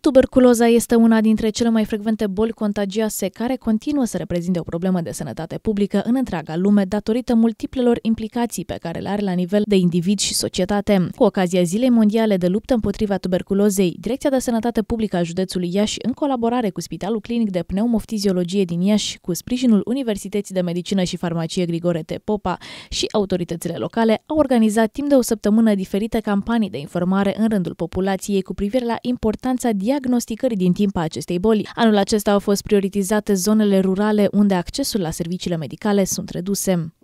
Tuberculoza este una dintre cele mai frecvente boli contagioase care continuă să reprezinte o problemă de sănătate publică în întreaga lume datorită multiplelor implicații pe care le are la nivel de individ și societate. Cu ocazia Zilei Mondiale de Luptă împotriva Tuberculozei, Direcția de Sănătate Publică a județului Iași, în colaborare cu Spitalul Clinic de Pneumoftiziologie din Iași, cu sprijinul Universității de Medicină și Farmacie Grigore T. Popa și autoritățile locale, au organizat timp de o săptămână diferite campanii de informare în rândul populației cu privire la importanța diagnosticări din timp a acestei boli. Anul acesta au fost prioritizate zonele rurale unde accesul la serviciile medicale sunt reduse.